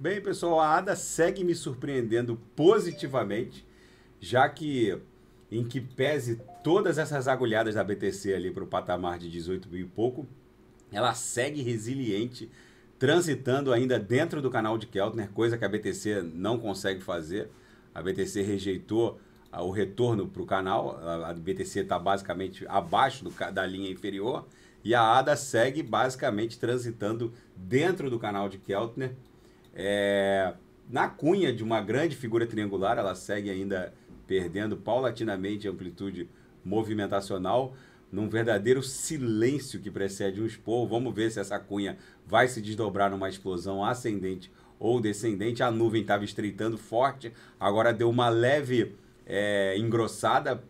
Bem, pessoal, a ADA segue me surpreendendo positivamente, já que, em que pese todas essas agulhadas da BTC ali para o patamar de 18 mil e pouco, ela segue resiliente, transitando ainda dentro do canal de Keltner, coisa que a BTC não consegue fazer. A BTC rejeitou ah, o retorno para o canal, a BTC está basicamente abaixo do, da linha inferior, e a ADA segue basicamente transitando dentro do canal de Keltner, é, na cunha de uma grande figura triangular, ela segue ainda perdendo paulatinamente amplitude movimentacional, num verdadeiro silêncio que precede um expor. Vamos ver se essa cunha vai se desdobrar numa explosão ascendente ou descendente. A nuvem estava estreitando forte, agora deu uma leve é, engrossada,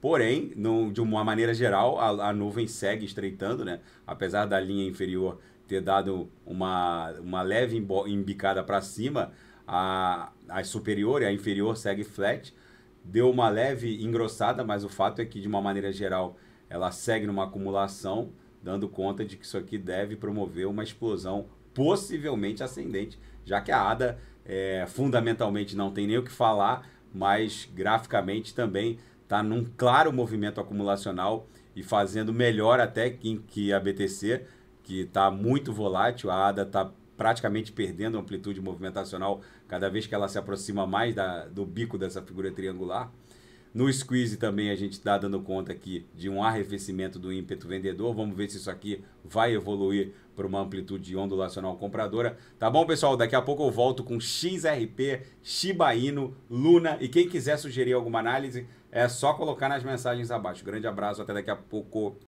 porém, no, de uma maneira geral, a, a nuvem segue estreitando, né? apesar da linha inferior ter dado uma, uma leve embicada para cima, a, a superior e a inferior segue flat, deu uma leve engrossada, mas o fato é que, de uma maneira geral, ela segue numa acumulação, dando conta de que isso aqui deve promover uma explosão possivelmente ascendente, já que a ADA é, fundamentalmente não tem nem o que falar, mas graficamente também está num claro movimento acumulacional e fazendo melhor até que, que a BTC, que está muito volátil, a ADA está praticamente perdendo amplitude movimentacional cada vez que ela se aproxima mais da, do bico dessa figura triangular. No squeeze também a gente está dando conta aqui de um arrefecimento do ímpeto vendedor. Vamos ver se isso aqui vai evoluir para uma amplitude ondulacional compradora. Tá bom, pessoal? Daqui a pouco eu volto com XRP, Shiba Inu, Luna. E quem quiser sugerir alguma análise, é só colocar nas mensagens abaixo. Grande abraço, até daqui a pouco.